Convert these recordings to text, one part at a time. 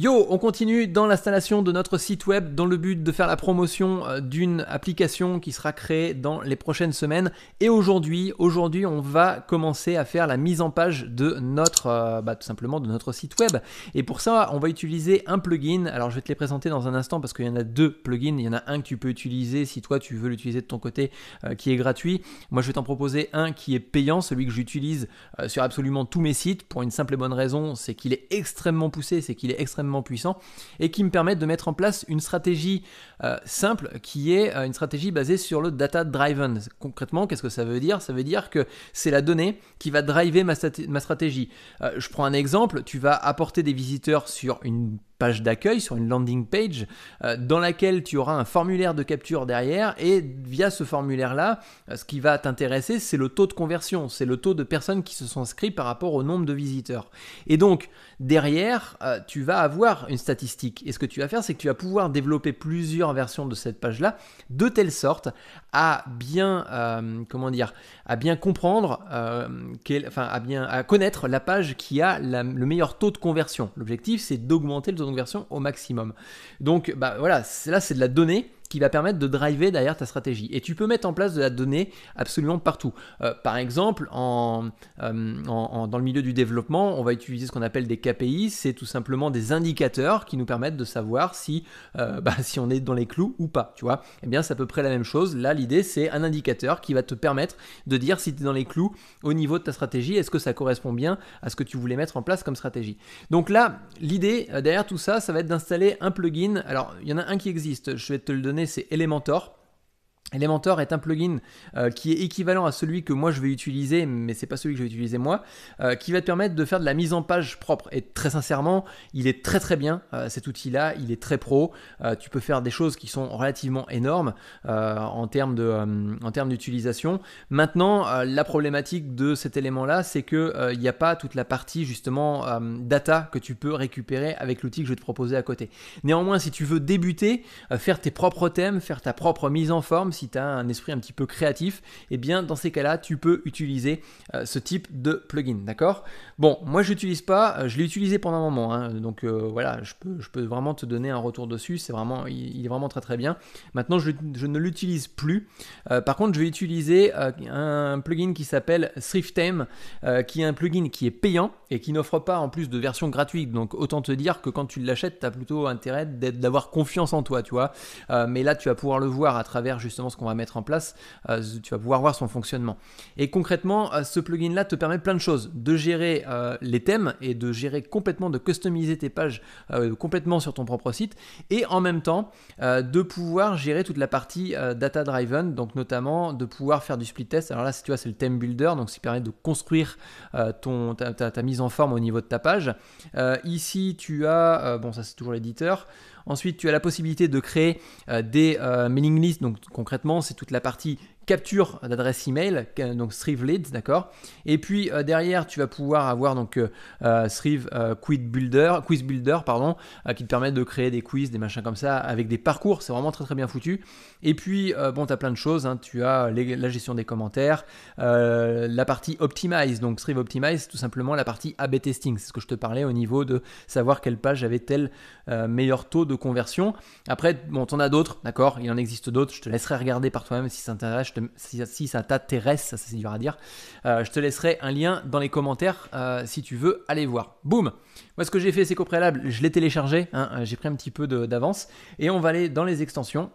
Yo, on continue dans l'installation de notre site web dans le but de faire la promotion euh, d'une application qui sera créée dans les prochaines semaines. Et aujourd'hui, aujourd'hui, on va commencer à faire la mise en page de notre, euh, bah, tout simplement, de notre site web. Et pour ça, on va utiliser un plugin. Alors, je vais te les présenter dans un instant parce qu'il y en a deux plugins. Il y en a un que tu peux utiliser si toi tu veux l'utiliser de ton côté, euh, qui est gratuit. Moi, je vais t'en proposer un qui est payant, celui que j'utilise sur absolument tous mes sites pour une simple et bonne raison, c'est qu'il est extrêmement poussé, c'est qu'il est extrêmement puissant et qui me permettent de mettre en place une stratégie euh, simple qui est euh, une stratégie basée sur le data driven. Concrètement, qu'est-ce que ça veut dire Ça veut dire que c'est la donnée qui va driver ma, stratégie. Euh, je prends un exemple, tu vas apporter des visiteurs sur une page d'accueil, sur une landing page, euh, dans laquelle tu auras un formulaire de capture derrière. Et via ce formulaire-là, euh, ce qui va t'intéresser, c'est le taux de conversion, c'est le taux de personnes qui se sont inscrites par rapport au nombre de visiteurs. Et donc, derrière, euh, tu vas avoir une statistique. Et ce que tu vas faire, c'est que tu vas pouvoir développer plusieurs versions de cette page-là, de telle sorte à bien, comment dire, à bien comprendre, euh, enfin à bien à connaître la page qui a le meilleur taux de conversion. L'objectif, c'est d'augmenter le taux de conversion au maximum. Donc bah, voilà, là c'est de la donnée qui va permettre de driver derrière ta stratégie. Et tu peux mettre en place de la donnée absolument partout. Euh, par exemple, euh, en, dans le milieu du développement, on va utiliser ce qu'on appelle des KPI, c'est tout simplement des indicateurs qui nous permettent de savoir si, euh, bah, si on est dans les clous ou pas. Tu vois et eh bien, c'est à peu près la même chose. Là, l'idée, c'est un indicateur qui va te permettre de dire si tu es dans les clous au niveau de ta stratégie, est-ce que ça correspond bien à ce que tu voulais mettre en place comme stratégie. Donc là, l'idée derrière tout ça, ça va être d'installer un plugin. Alors, il y en a un qui existe, je vais te le donner c'est Elementor. Elementor est un plugin euh, qui est équivalent à celui que moi je vais utiliser, mais c'est pas celui que je vais utiliser moi, euh, qui va te permettre de faire de la mise en page propre. Et très sincèrement, il est très très bien euh, cet outil-là, il est très pro. tu peux faire des choses qui sont relativement énormes en termes en d'utilisation. Maintenant, la problématique de cet élément-là, c'est que il n'y a pas toute la partie justement data que tu peux récupérer avec l'outil que je vais te proposer à côté. Néanmoins, si tu veux débuter, faire tes propres thèmes, faire ta propre mise en forme si tu as un esprit un petit peu créatif, et eh bien dans ces cas-là, tu peux utiliser euh, ce type de plugin, d'accord Bon, moi je n'utilise pas, euh, je l'ai utilisé pendant un moment, hein, donc euh, voilà, je peux, vraiment te donner un retour dessus, c'est vraiment, il, est vraiment très très bien. Maintenant, je, ne l'utilise plus. par contre, je vais utiliser un plugin qui s'appelle Thriftame, qui est un plugin qui est payant et qui n'offre pas en plus de version gratuite, donc autant te dire que quand tu l'achètes, tu as plutôt intérêt d'avoir confiance en toi, tu vois. mais là, tu vas pouvoir le voir à travers justement qu'on va mettre en place, euh, tu vas pouvoir voir son fonctionnement. Et concrètement, euh, ce plugin-là te permet plein de choses, de gérer euh, les thèmes et de gérer complètement, de customiser tes pages complètement sur ton propre site, et en même temps de pouvoir gérer toute la partie data driven, donc notamment de pouvoir faire du split test. Alors là, si tu vois, c'est le theme builder, donc ça permet de construire ton, ta, ta, mise en forme au niveau de ta page. ici, tu as, bon, ça c'est toujours l'éditeur. Ensuite, tu as la possibilité de créer euh, des euh, mailing lists. Donc concrètement, c'est toute la partie capture d'adresse email, donc Strive Leads, d'accord Et puis euh, derrière, tu vas pouvoir avoir donc euh, euh, Strive Quiz Builder, quiz builder pardon, qui te permet de créer des quiz, des machins comme ça, avec des parcours, c'est vraiment très très bien foutu. Et puis, bon, tu as plein de choses, hein. tu as la gestion des commentaires, la partie Optimize, donc Strive Optimize, tout simplement la partie AB testing, c'est ce que je te parlais au niveau de savoir quelle page avait tel meilleur taux de conversion. Après, bon, en as d'autres, d'accord Il en existe d'autres, je te laisserai regarder par toi-même si ça t'intéresse, si, ça t'intéresse, ça c'est à dire, euh, je te laisserai un lien dans les commentaires euh, si tu veux aller voir. Boum Moi ce que j'ai fait c'est qu'au préalable, je l'ai téléchargé, hein, euh, j'ai pris un petit peu d'avance, et on va aller dans les extensions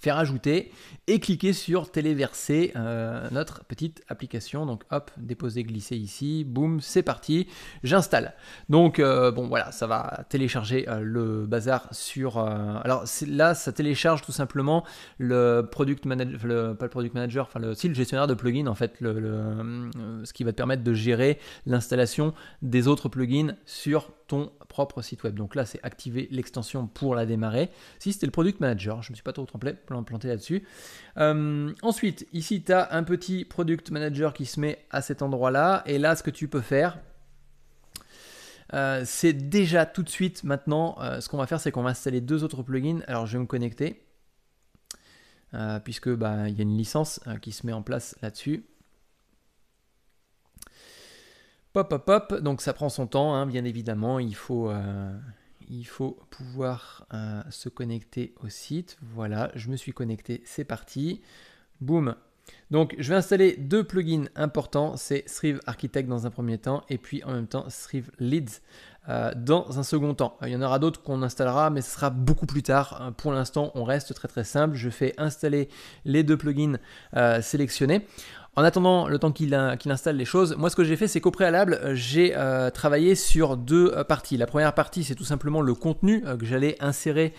faire ajouter et cliquer sur téléverser euh, notre petite application. Donc hop, déposer, glisser ici, boum, c'est parti, j'installe. Donc euh, bon voilà, ça va télécharger euh, le bazar sur. alors là, ça télécharge tout simplement le product manager, pas le product manager, enfin le, si, le gestionnaire de plugins en fait, le, ce qui va te permettre de gérer l'installation des autres plugins sur ton propre site web. Donc là, c'est activer l'extension pour la démarrer. Si c'était le product manager, je ne me suis pas trop trompé planter là-dessus. Euh, ensuite, ici, tu as un petit product manager qui se met à cet endroit-là. Et là, ce que tu peux faire, euh, c'est déjà tout de suite maintenant, euh, ce qu'on va faire, c'est qu'on va installer deux autres plugins. Alors, je vais me connecter, puisque bah, il y a une licence qui se met en place là-dessus. Pop, pop, pop. Donc, ça prend son temps, hein, bien évidemment. Il faut, il faut pouvoir euh, se connecter au site. Voilà, je me suis connecté, c'est parti. Boum. Donc je vais installer deux plugins importants, c'est Thrive Architect dans un premier temps et puis en même temps Thrive Leads euh, dans un second temps. Euh, il y en aura d'autres qu'on installera mais ce sera beaucoup plus tard. Pour l'instant on reste très très simple, je fais installer les deux plugins sélectionnés. En attendant le temps qu'il installe les choses, moi ce que j'ai fait c'est qu'au préalable j'ai euh, travaillé sur deux euh, parties. La première partie c'est tout simplement le contenu euh, que j'allais insérer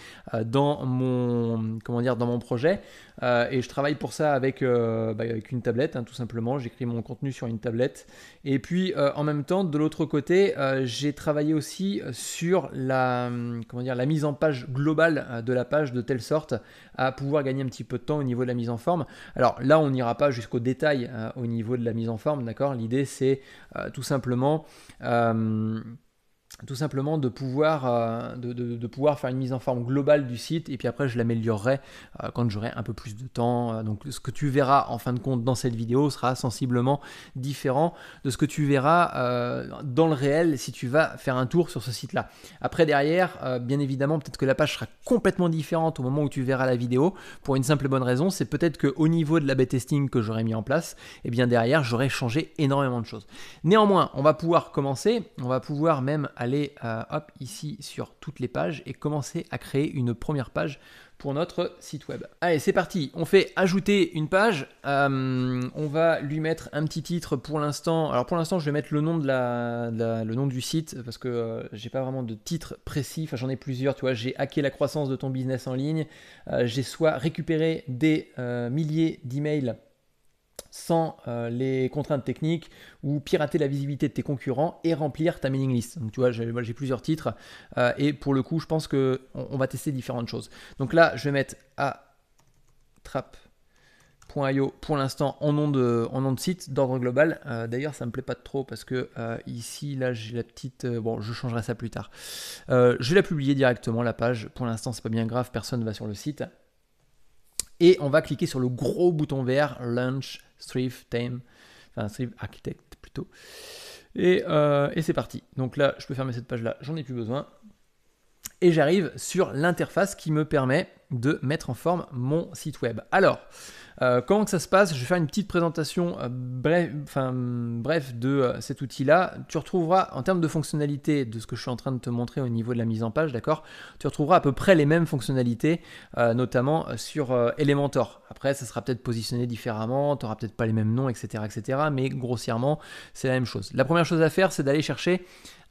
dans mon comment dire dans mon projet. Euh, et je travaille pour ça avec, euh, bah, avec une tablette, hein, tout simplement. J'écris mon contenu sur une tablette. Et puis euh, en même temps, de l'autre côté, j'ai travaillé aussi sur la, hum, comment dire, la mise en page globale de la page de telle sorte à pouvoir gagner un petit peu de temps au niveau de la mise en forme. Alors là, on n'ira pas jusqu'au détail au niveau de la mise en forme, d'accord L'idée, c'est tout simplement tout simplement de pouvoir, euh, de, pouvoir faire une mise en forme globale du site et puis après je l'améliorerai euh, quand j'aurai un peu plus de temps. Euh, donc ce que tu verras en fin de compte dans cette vidéo sera sensiblement différent de ce que tu verras dans le réel si tu vas faire un tour sur ce site-là. Après derrière, bien évidemment, peut-être que la page sera complètement différente au moment où tu verras la vidéo pour une simple et bonne raison, c'est peut-être qu'au niveau de la testing que j'aurais mis en place, et eh bien derrière j'aurais changé énormément de choses. Néanmoins, on va pouvoir commencer, on va pouvoir même aller aller euh, hop, ici sur toutes les pages et commencer à créer une première page pour notre site web. Allez, c'est parti. On fait ajouter une page. Euh, on va lui mettre un petit titre pour l'instant. Alors pour l'instant, je vais mettre le nom de la, le nom du site parce que euh, j'ai pas vraiment de titre précis. Enfin, j'en ai plusieurs. Tu vois, j'ai hacké la croissance de ton business en ligne. j'ai soit récupéré des milliers d'emails sans euh, les contraintes techniques ou pirater la visibilité de tes concurrents et remplir ta mailing list. Donc tu vois, j'ai, plusieurs titres euh, et pour le coup, je pense que on, va tester différentes choses. Donc là, je vais mettre à trap.io pour l'instant en nom de, en nom de site d'ordre global. Euh, d'ailleurs, ça me plaît pas trop parce que ici, là, j'ai la petite. bon, je changerai ça plus tard. je vais la publier directement la page. Pour l'instant, c'est pas bien grave, personne ne va sur le site. Et on va cliquer sur le gros bouton vert Launch Strive Theme, enfin Strive Architect plutôt. Et, euh, et c'est parti. Donc là, je peux fermer cette page-là, j'en ai plus besoin et j'arrive sur l'interface qui me permet de mettre en forme mon site web. Alors, euh, comment que ça se passe Je vais faire une petite présentation euh, bref, enfin, bref de euh, cet outil-là. Tu retrouveras, en termes de fonctionnalités, de ce que je suis en train de te montrer au niveau de la mise en page, d'accord Tu retrouveras à peu près les mêmes fonctionnalités, notamment sur Elementor. Après, ça sera peut-être positionné différemment, tu n'auras peut-être pas les mêmes noms, etc., etc. Mais grossièrement, c'est la même chose. La première chose à faire, c'est d'aller chercher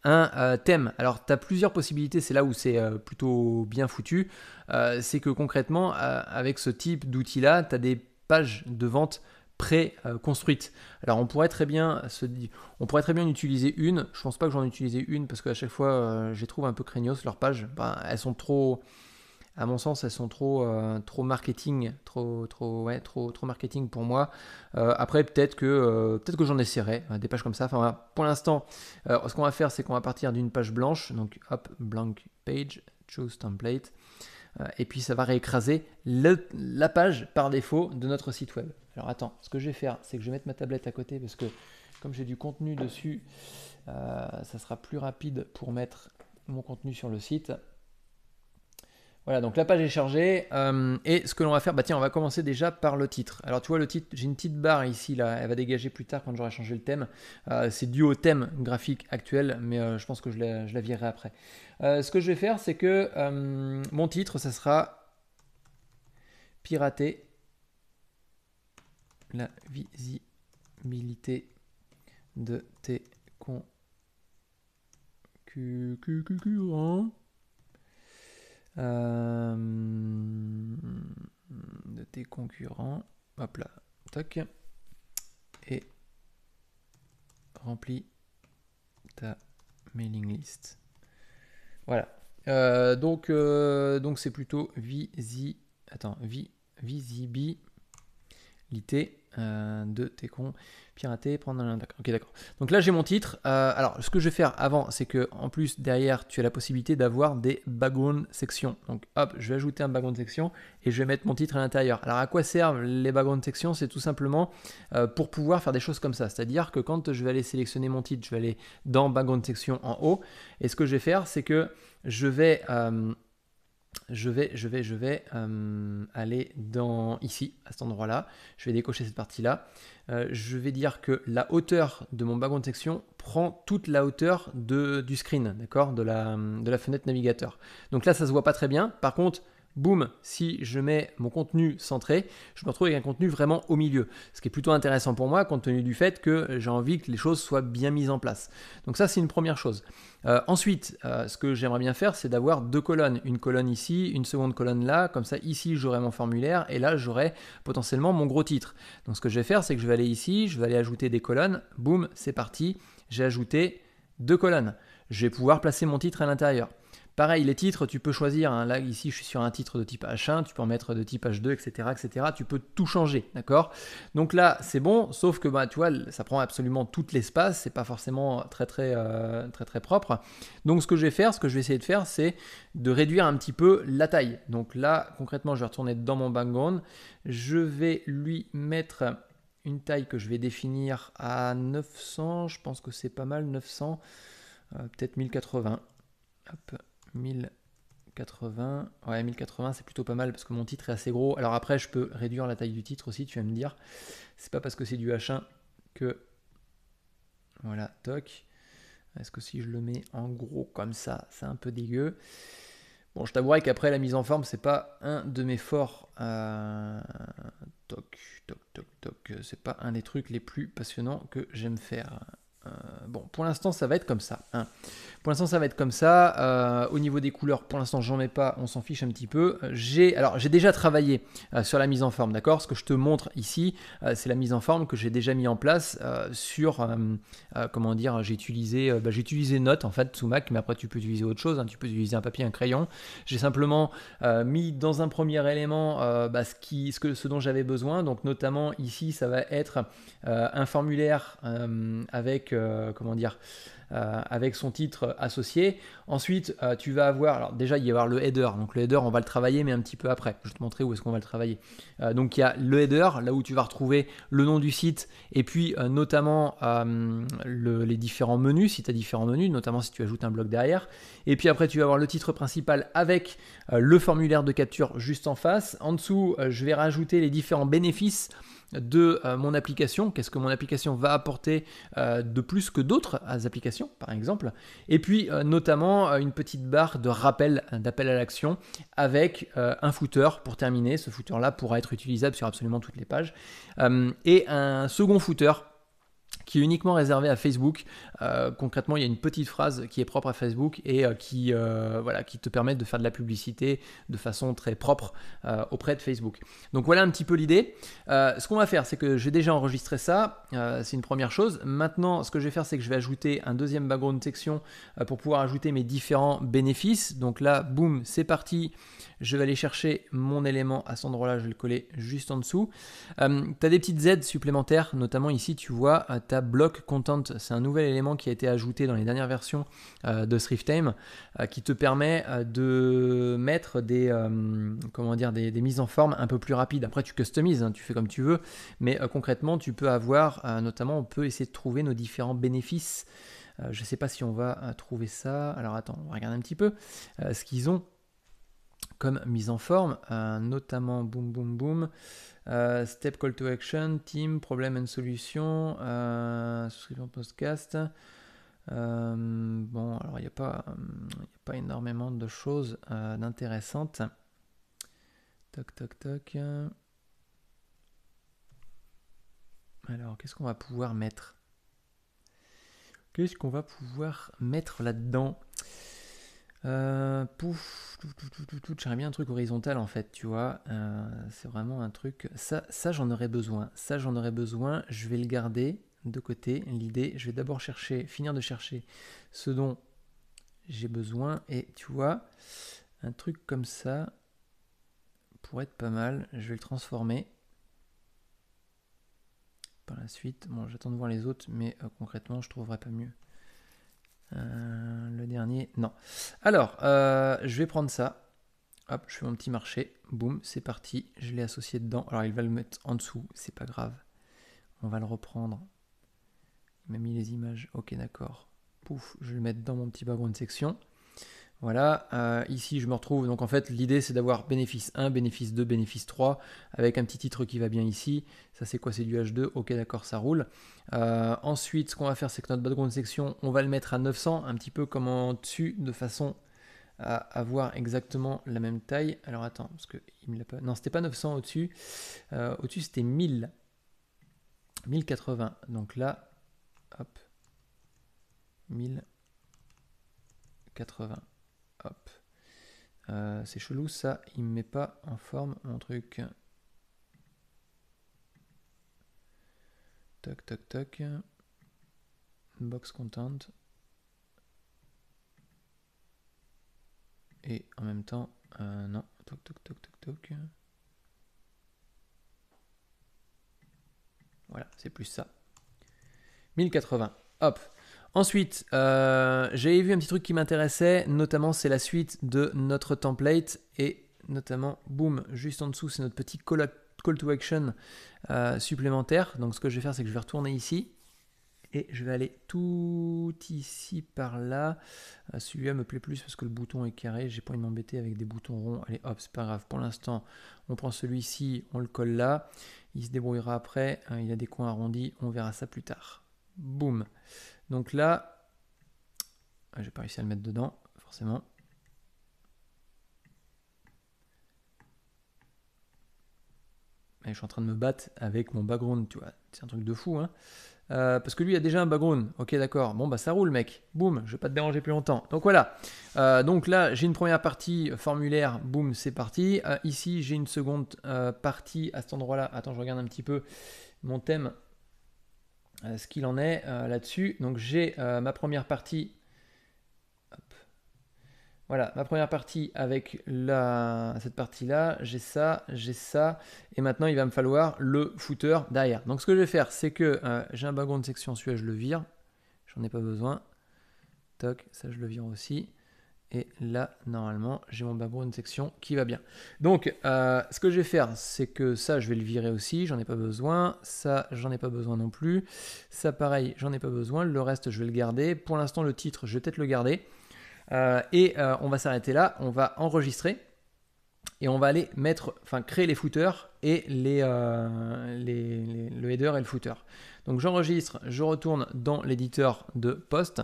un thème. Alors, tu as plusieurs possibilités, c'est là où c'est euh, plutôt bien foutu, euh, c'est que concrètement, euh, avec ce type d'outil-là, tu as des pages de vente pré construites Alors on pourrait très bien se on pourrait très bien utiliser une. Je pense pas que j'en utilise une parce qu'à chaque fois j'ai je trouve un peu craignos leurs pages. Ben, elles sont trop, à mon sens, elles sont trop trop marketing, trop trop ouais, trop trop marketing pour moi. après peut-être que peut-être que j'en essaierai hein, des pages comme ça. Enfin pour l'instant, ce qu'on va faire c'est qu'on va partir d'une page blanche. Donc hop blank page, choose template, euh, et puis ça va réécraser la page par défaut de notre site web. Alors attends, ce que je vais faire, c'est que je vais mettre ma tablette à côté parce que comme j'ai du contenu dessus, euh, ça sera plus rapide pour mettre mon contenu sur le site. Voilà, donc la page est chargée. Euh, et ce que l'on va faire, bah tiens, on va commencer déjà par le titre. Alors tu vois, le titre, j'ai une petite barre ici, là, elle va dégager plus tard quand j'aurai changé le thème. Euh, c'est dû au thème graphique actuel, mais euh, je pense que je la, je virerai après. ce que je vais faire, c'est que mon titre, ça sera Pirater la visibilité de tes concurrents. Euh, de tes concurrents. Hop là, tac. Et remplis ta mailing list. Voilà. Euh, donc, euh, donc c'est plutôt visi. Attends, vi, visibi l'ité euh, de t'es con, pirater, prendre un... D'accord, ok, d'accord. Donc là, j'ai mon titre. Euh, alors, ce que je vais faire avant, c'est que en plus, derrière, tu as la possibilité d'avoir des background sections. Donc hop, je vais ajouter un background section et je vais mettre mon titre à l'intérieur. Alors, à quoi servent les background sections C'est tout simplement euh, pour pouvoir faire des choses comme ça. C'est-à-dire que quand je vais aller sélectionner mon titre, je vais aller dans background section en haut. Et ce que je vais faire, c'est que je vais je vais, je vais, je vais euh, aller dans ici, à cet endroit-là. Je vais décocher cette partie-là. Euh, je vais dire que la hauteur de mon de section prend toute la hauteur de, du screen, d'accord, de la, de la fenêtre navigateur. Donc là, ça ne se voit pas très bien. Par contre, boum, si je mets mon contenu centré, je me retrouve avec un contenu vraiment au milieu. Ce qui est plutôt intéressant pour moi compte tenu du fait que j'ai envie que les choses soient bien mises en place. Donc ça, c'est une première chose. Euh, ensuite, euh, ce que j'aimerais bien faire, c'est d'avoir deux colonnes. Une colonne ici, une seconde colonne là. Comme ça, ici, j'aurai mon formulaire et là, j'aurai potentiellement mon gros titre. Donc ce que je vais faire, c'est que je vais aller ici, je vais aller ajouter des colonnes. Boum, c'est parti. J'ai ajouté deux colonnes. Je vais pouvoir placer mon titre à l'intérieur. Pareil, les titres, tu peux choisir. Hein. là, ici, je suis sur un titre de type H1, tu peux en mettre de type H2, etc. etc. Tu peux tout changer, d'accord Donc là, c'est bon, sauf que bah, tu vois, ça prend absolument tout l'espace, c'est pas forcément très très, euh, très très propre. Donc ce que je vais faire, ce que je vais essayer de faire, c'est de réduire un petit peu la taille. Donc là, concrètement, je vais retourner dans mon background. Je vais lui mettre une taille que je vais définir à 900, je pense que c'est pas mal, 900, euh, peut-être 1080. Hop. 1080. Ouais, 1080, c'est plutôt pas mal parce que mon titre est assez gros. Alors après, je peux réduire la taille du titre aussi, tu vas me dire. C'est pas parce que c'est du H1 que. Voilà, toc. Est-ce que si je le mets en gros comme ça, c'est un peu dégueu Bon, je t'avouerai qu'après la mise en forme, c'est pas un de mes forts. Euh, toc, toc, toc, toc. C'est pas un des trucs les plus passionnants que j'aime faire. Euh, bon, pour l'instant, ça va être comme ça. Hein. Pour l'instant, ça va être comme ça. Euh, au niveau des couleurs, pour l'instant, j'en mets pas. On s'en fiche un petit peu. J'ai alors j'ai déjà travaillé euh, sur la mise en forme, d'accord. Ce que je te montre ici, c'est la mise en forme que j'ai déjà mis en place sur comment dire. J'ai utilisé bah, j'ai utilisé Note en fait sous Mac, mais après tu peux utiliser autre chose. Hein. tu peux utiliser un papier, un crayon. J'ai simplement mis dans un premier élément bah, qui ce dont j'avais besoin. Donc notamment ici, ça va être un formulaire avec euh, comment dire, euh, avec son titre associé. Ensuite, euh, tu vas avoir, alors déjà, il va y avoir le header. Donc le header, on va le travailler, mais un petit peu après. Je vais te montrer où est-ce qu'on va le travailler. donc il y a le header, là où tu vas retrouver le nom du site, et puis notamment les différents menus, si tu as différents menus, notamment si tu ajoutes un bloc derrière. Et puis après, tu vas avoir le titre principal avec le formulaire de capture juste en face. En dessous, je vais rajouter les différents bénéfices de euh, mon application, qu'est-ce que mon application va apporter euh, de plus que d'autres applications, par exemple. Et puis euh, notamment une petite barre de rappel, d'appel à l'action, avec un footer pour terminer. Ce footer-là pourra être utilisable sur absolument toutes les pages. et un second footer qui est uniquement réservé à Facebook. Euh, concrètement, il y a une petite phrase qui est propre à Facebook et euh, qui, euh, voilà, qui te permet de faire de la publicité de façon très propre auprès de Facebook. Donc voilà un petit peu l'idée. ce qu'on va faire, c'est que j'ai déjà enregistré ça. c'est une première chose. Maintenant, ce que je vais faire, c'est que je vais ajouter un deuxième background section pour pouvoir ajouter mes différents bénéfices. Donc là, boum, c'est parti. Je vais aller chercher mon élément à cet endroit-là. Je vais le coller juste en dessous. tu as des petites aides supplémentaires, notamment ici, tu vois, tu bloc content. C'est un nouvel élément qui a été ajouté dans les dernières versions euh, de Thrift Time, euh, qui te permet euh, de mettre des, comment dire, des, mises en forme un peu plus rapides. Après, tu customises, hein, tu fais comme tu veux, mais concrètement, tu peux avoir, notamment, on peut essayer de trouver nos différents bénéfices. je ne sais pas si on va trouver ça. Alors attends, on va un petit peu ce qu'ils ont comme mise en forme, notamment boum boum boum. Euh, step call to action, team, problème and solution, euh, souscription podcast. Euh, bon, alors il n'y a, pas, euh, pas énormément de choses d'intéressantes. Toc, toc, toc. Alors, qu'est-ce qu'on va pouvoir mettre Qu'est-ce qu'on va pouvoir mettre là-dedans euh, pouf, j'aimerais bien un truc horizontal en fait, tu vois. Euh, c'est vraiment un truc. Ça, ça j'en aurais besoin. Ça, j'en aurais besoin. Je vais le garder de côté. L'idée, je vais d'abord chercher, finir de chercher ce dont j'ai besoin. Et tu vois, un truc comme ça pourrait être pas mal. Je vais le transformer. Par la suite, bon, j'attends de voir les autres, mais euh, concrètement, je trouverai pas mieux. Euh, le dernier, non. Alors, euh, je vais prendre ça. Hop, je fais mon petit marché. Boum, c'est parti. Je l'ai associé dedans. Alors, il va le mettre en dessous, c'est pas grave. On va le reprendre. Il m'a mis les images. Ok, d'accord. Pouf, je vais le mettre dans mon petit background section. Voilà, euh, ici je me retrouve, donc en fait l'idée c'est d'avoir bénéfice 1, bénéfice 2, bénéfice 3, avec un petit titre qui va bien ici, ça c'est quoi, c'est du H2, ok d'accord ça roule. Euh, ensuite ce qu'on va faire c'est que notre background section, on va le mettre à 900, un petit peu comme en dessus, de façon à avoir exactement la même taille. Alors attends, parce que il me l'a pas... Non c'était pas 900 au-dessus, euh, au-dessus c'était 1000, 1080, donc là, hop, 1080. Hop. Euh, c'est chelou ça, il me met pas en forme mon truc. Toc toc toc. Box content. Et en même temps, euh, non. Toc toc toc toc toc. Voilà, c'est plus ça. 1080. Hop. Ensuite, euh, j'ai vu un petit truc qui m'intéressait, notamment c'est la suite de notre template et notamment, boum, juste en dessous, c'est notre petit call, to action euh, supplémentaire. Donc ce que je vais faire, c'est que je vais retourner ici et je vais aller tout ici par là. Euh, celui-là me plaît plus parce que le bouton est carré, j'ai pas envie de m'embêter avec des boutons ronds. Allez hop, c'est pas grave, pour l'instant, on prend celui-ci, on le colle là, il se débrouillera après, hein, il a des coins arrondis, on verra ça plus tard. Boum. Donc là, ah, j'ai pas réussi à le mettre dedans, forcément. je suis en train de me battre avec mon background, tu vois. C'est un truc de fou, hein. Euh, parce que lui a déjà un background. Ok, d'accord. Bon, bah ça roule, mec. Boum, je vais pas te déranger plus longtemps. Donc voilà. Euh, donc là, j'ai une première partie formulaire. Boum, c'est parti. Euh, ici, j'ai une seconde partie à cet endroit-là. Attends, je regarde un petit peu mon thème. Euh, ce qu'il en est euh, là-dessus. Donc j'ai euh, ma première partie. Voilà, ma première partie avec cette partie-là, j'ai ça, j'ai ça, et maintenant il va me falloir le footer derrière. Donc ce que je vais faire, c'est que j'ai un de section, celui je le vire, j'en ai pas besoin. Toc, ça je le vire aussi. Et là, normalement, j'ai mon une section qui va bien. Donc, euh, ce que je vais faire, c'est que ça, je vais le virer aussi. J'en ai pas besoin. Ça, j'en ai pas besoin non plus. Ça, pareil, j'en ai pas besoin. Le reste, je vais le garder. Pour l'instant, le titre, je vais peut-être le garder. Euh, et euh, on va s'arrêter là. On va enregistrer. Et on va aller mettre, enfin, créer les footers et les, les, le header et le footer. Donc, j'enregistre. Je retourne dans l'éditeur de poste.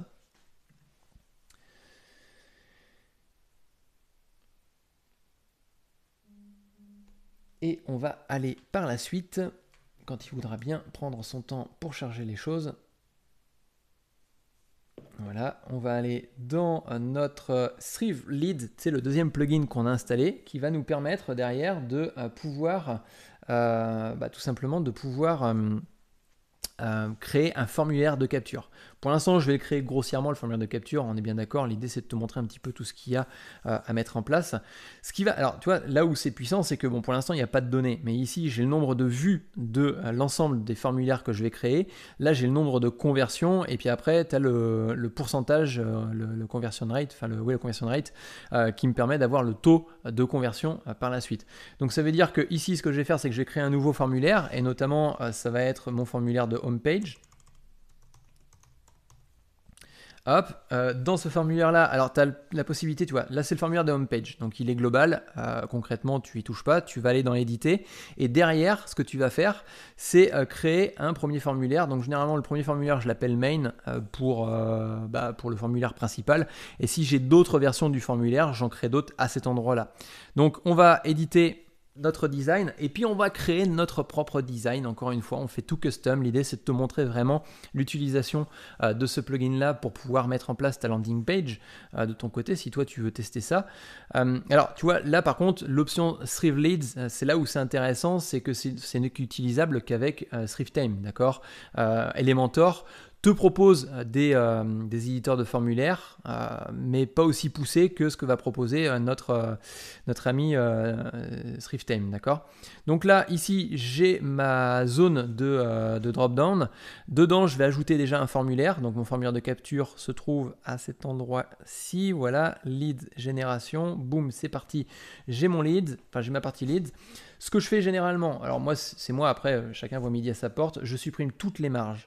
et on va aller par la suite, quand il voudra bien prendre son temps pour charger les choses. Voilà, on va aller dans notre Thrive euh, Lead, c'est le deuxième plugin qu'on a installé, qui va nous permettre derrière de euh, pouvoir, euh, bah, tout simplement, de pouvoir créer un formulaire de capture. Pour l'instant, je vais créer grossièrement le formulaire de capture, on est bien d'accord, l'idée c'est de te montrer un petit peu tout ce qu'il y a euh, à mettre en place. Ce qui va, alors tu vois, là où c'est puissant, c'est que bon, pour l'instant, il n'y a pas de données, mais ici, j'ai le nombre de vues de euh, l'ensemble des formulaires que je vais créer, là, j'ai le nombre de conversions, et puis après, tu as le, pourcentage, euh, le, conversion rate, enfin, le, conversion rate, qui me permet d'avoir le taux de conversion par la suite. Donc ça veut dire que ici, ce que je vais faire, c'est que je vais créer un nouveau formulaire, et notamment, ça va être mon formulaire de homepage. Hop, euh, dans ce formulaire-là, alors tu as la possibilité, tu vois, là c'est le formulaire de homepage, donc il est global, euh, concrètement tu y touches pas, tu vas aller dans éditer, et derrière ce que tu vas faire, c'est euh, créer un premier formulaire, donc généralement le premier formulaire je l'appelle main pour, bah, pour le formulaire principal, et si j'ai d'autres versions du formulaire, j'en crée d'autres à cet endroit-là. Donc on va éditer notre design et puis on va créer notre propre design. Encore une fois, on fait tout custom. L'idée c'est de te montrer vraiment l'utilisation euh, de ce plugin là pour pouvoir mettre en place ta landing page euh, de ton côté si toi tu veux tester ça. Euh, alors tu vois, là par contre, l'option Thrive Leads, c'est là où c'est intéressant, c'est que c'est n'est utilisable qu'avec Thrive Time, d'accord Elementor, te propose euh, euh, des, éditeurs de formulaires, euh, mais pas aussi poussés que ce que va proposer notre, notre ami Srifttime, d'accord Donc là, ici, j'ai ma zone de, de drop-down. Dedans, je vais ajouter déjà un formulaire. Donc mon formulaire de capture se trouve à cet endroit-ci. Voilà, lead génération. Boum, c'est parti. J'ai mon lead, enfin j'ai ma partie lead. Ce que je fais généralement, alors moi, c'est moi, après, chacun voit midi à sa porte, je supprime toutes les marges.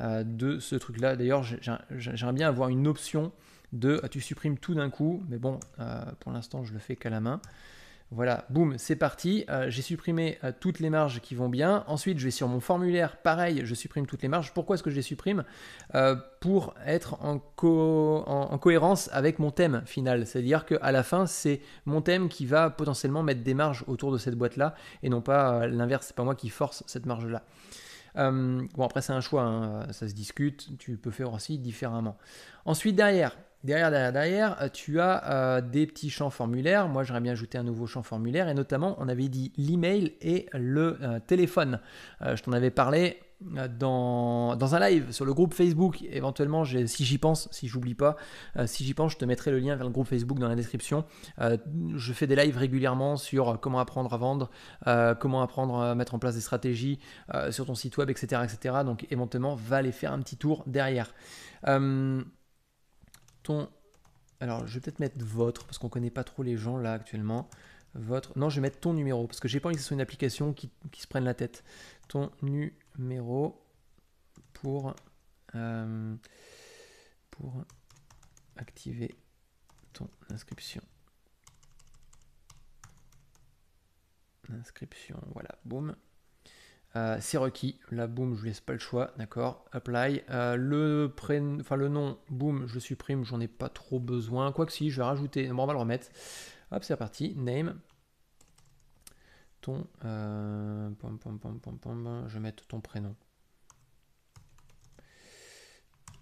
Euh, de ce truc-là. D'ailleurs, j'aimerais bien avoir une option de ah, tu supprimes tout d'un coup, mais bon, euh, pour l'instant, je le fais qu'à la main. Voilà, boum, c'est parti. Euh, j'ai supprimé toutes les marges qui vont bien. Ensuite, je vais sur mon formulaire. Pareil, je supprime toutes les marges. Pourquoi est-ce que je les supprime Pour être en, cohérence avec mon thème final. C'est-à-dire qu'à la fin, c'est mon thème qui va potentiellement mettre des marges autour de cette boîte-là et non pas l'inverse. C'est pas moi qui force cette marge-là. Euh, bon, après, c'est un choix, hein, euh, ça se discute, tu peux faire aussi différemment. Ensuite, derrière, derrière, derrière, derrière, euh, tu as des petits champs formulaires. Moi, j'aurais bien ajouté un nouveau champ formulaire, et notamment, on avait dit l'email et le téléphone. je t'en avais parlé, dans, un live sur le groupe Facebook. Éventuellement, si j'y pense, si j'oublie pas, euh, si j'y pense, je te mettrai le lien vers le groupe Facebook dans la description. Euh, je fais des lives régulièrement sur euh, comment apprendre à vendre, comment apprendre à mettre en place des stratégies sur ton site web, etc., etc. Donc, éventuellement, va aller faire un petit tour derrière. ton, alors, je vais peut-être mettre votre parce qu'on connaît pas trop les gens là actuellement. Votre, non, je vais mettre ton numéro parce que j'ai pas envie que ce soit une application qui, qui se prenne la tête. Ton numéro Mero pour, euh, pour activer ton inscription. Inscription, voilà, boum. Euh, c'est requis, là boum, je laisse pas le choix, d'accord, apply. Euh, le, prénom, enfin, le nom, boum, je supprime, j'en ai pas trop besoin. Quoique si, je vais rajouter, on va le remettre. Hop, c'est reparti, name, ton. Euh, pom, pom, pom, je vais mettre ton prénom.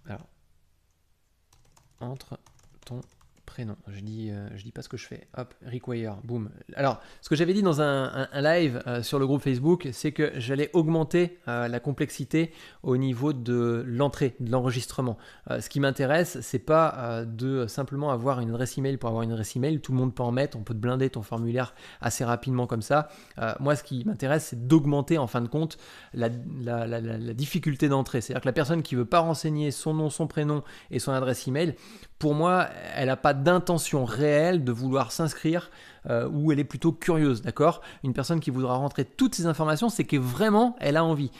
Alors, entre ton prénom. Je dis, euh, je dis pas ce que je fais. Hop, require, boum. Alors, ce que j'avais dit dans un, live euh, sur le groupe Facebook, c'est que j'allais augmenter euh, la complexité au niveau de l'entrée, de l'enregistrement. ce qui m'intéresse, c'est pas de simplement avoir une adresse email pour avoir une adresse email. Tout le monde peut en mettre. On peut te blinder ton formulaire assez rapidement comme ça. moi, ce qui m'intéresse, c'est d'augmenter en fin de compte la, difficulté d'entrée. C'est-à-dire que la personne qui veut pas renseigner son nom, son prénom et son adresse email, pour moi, elle n'a pas de d'intention réelle de vouloir s'inscrire euh, ou elle est plutôt curieuse, d'accord Une personne qui voudra rentrer toutes ces informations, c'est que vraiment elle a envie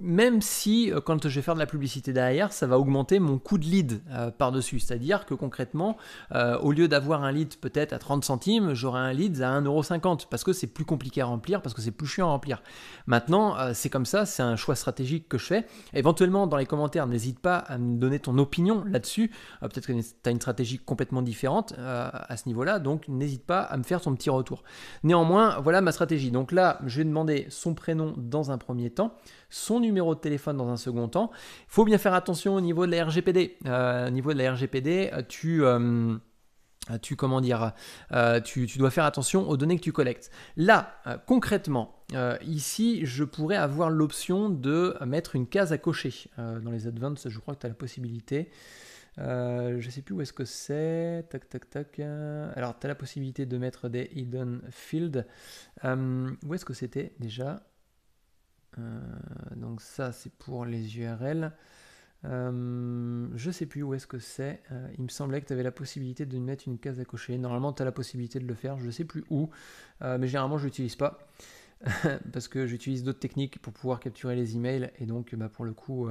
même si euh, quand je vais faire de la publicité derrière, ça va augmenter mon coût de lead euh, par-dessus. C'est-à-dire que concrètement, euh, au lieu d'avoir un lead peut-être à 30 centimes, j'aurai un lead à 1,50€ parce que c'est plus compliqué à remplir, parce que c'est plus chiant à remplir. Maintenant, c'est comme ça, c'est un choix stratégique que je fais. Éventuellement, dans les commentaires, n'hésite pas à me donner ton opinion là-dessus. peut-être que tu as une stratégie complètement différente à ce niveau-là, donc n'hésite pas à me faire ton petit retour. Néanmoins, voilà ma stratégie. Donc là, je vais demander son prénom dans un premier temps, son numéro numéro de téléphone dans un second temps. Il faut bien faire attention au niveau de la RGPD. Euh, au niveau de la RGPD, euh, tu... Euh, tu comment dire, tu, dois faire attention aux données que tu collectes. Là, concrètement, ici, je pourrais avoir l'option de mettre une case à cocher. dans les advanced, je crois que tu as la possibilité. je ne sais plus où est-ce que c'est. Tac, tac, tac. Alors, tu as la possibilité de mettre des hidden fields. où est-ce que c'était déjà euh, donc ça c'est pour les URL. Euh, je sais plus où est-ce que c'est. Euh, il me semblait que tu avais la possibilité de mettre une case à cocher. Normalement, tu as la possibilité de le faire. Je sais plus où. mais généralement, je l'utilise pas. parce que j'utilise d'autres techniques pour pouvoir capturer les emails. Et donc, bah, pour le coup.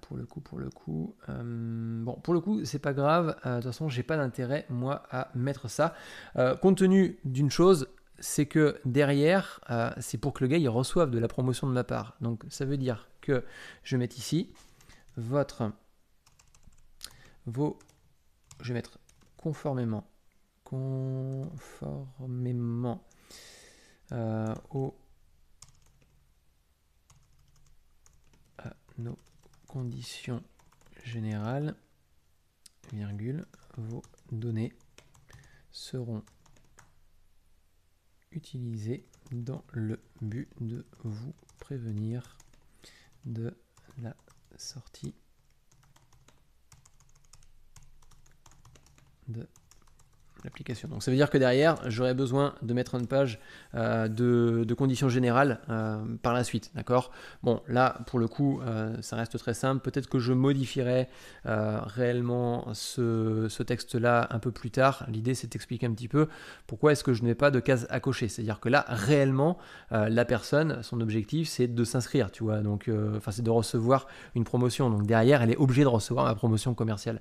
pour le coup, pour le coup, bon, pour le coup, c'est pas grave. de toute façon, j'ai pas d'intérêt moi à mettre ça. compte tenu d'une chose, c'est que derrière, euh, c'est pour que le gars il reçoive de la promotion de ma part. Donc ça veut dire que je vais mettre ici votre vos je vais mettre conformément conformément euh, aux à nos conditions générales virgule vos données seront utiliser dans le but de vous prévenir de la sortie de donc ça veut dire que derrière, j'aurais besoin de mettre une page euh, de, conditions générales euh, par la suite, d'accord Bon, là, pour le coup, euh, ça reste très simple. Peut-être que je modifierai réellement ce, texte-là un peu plus tard. L'idée, c'est d'expliquer un petit peu pourquoi est-ce que je n'ai pas de case à cocher. C'est-à-dire que là, réellement, la personne, son objectif, c'est de s'inscrire, tu vois. Donc, enfin, c'est de recevoir une promotion. Donc derrière, elle est obligée de recevoir la promotion commerciale.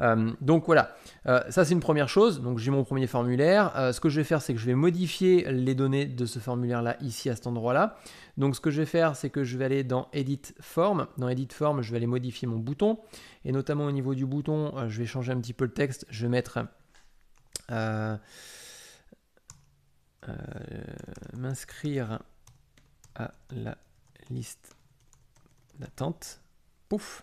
Euh, donc voilà, euh, ça c'est une première chose. Donc j'ai mon premier formulaire. Euh, ce que je vais faire, c'est que je vais modifier les données de ce formulaire-là ici à cet endroit-là. Donc ce que je vais faire, c'est que je vais aller dans Edit Form. Dans Edit Form, je vais aller modifier mon bouton. Et notamment au niveau du bouton, je vais changer un petit peu le texte. Je vais mettre... m'inscrire à la liste d'attente. Pouf